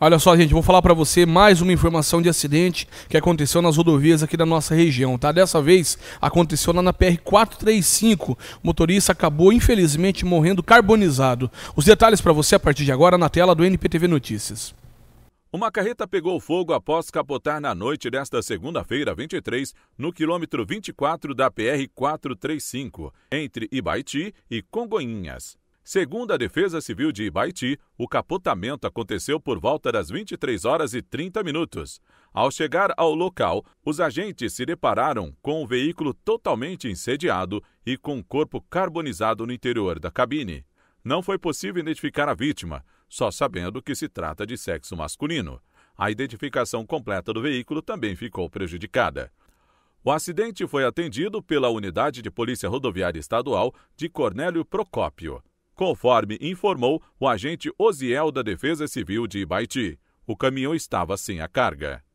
Olha só, gente, vou falar para você mais uma informação de acidente que aconteceu nas rodovias aqui da nossa região, tá? Dessa vez aconteceu lá na PR 435. O motorista acabou infelizmente morrendo carbonizado. Os detalhes para você a partir de agora na tela do NPTV Notícias. Uma carreta pegou fogo após capotar na noite desta segunda-feira, 23, no quilômetro 24 da PR 435, entre Ibaiti e Congonhinhas. Segundo a Defesa Civil de Ibaiti, o capotamento aconteceu por volta das 23 horas e 30 minutos. Ao chegar ao local, os agentes se depararam com o veículo totalmente incendiado e com o corpo carbonizado no interior da cabine. Não foi possível identificar a vítima, só sabendo que se trata de sexo masculino. A identificação completa do veículo também ficou prejudicada. O acidente foi atendido pela Unidade de Polícia Rodoviária Estadual de Cornélio Procópio conforme informou o agente Osiel da Defesa Civil de Ibaiti. O caminhão estava sem a carga.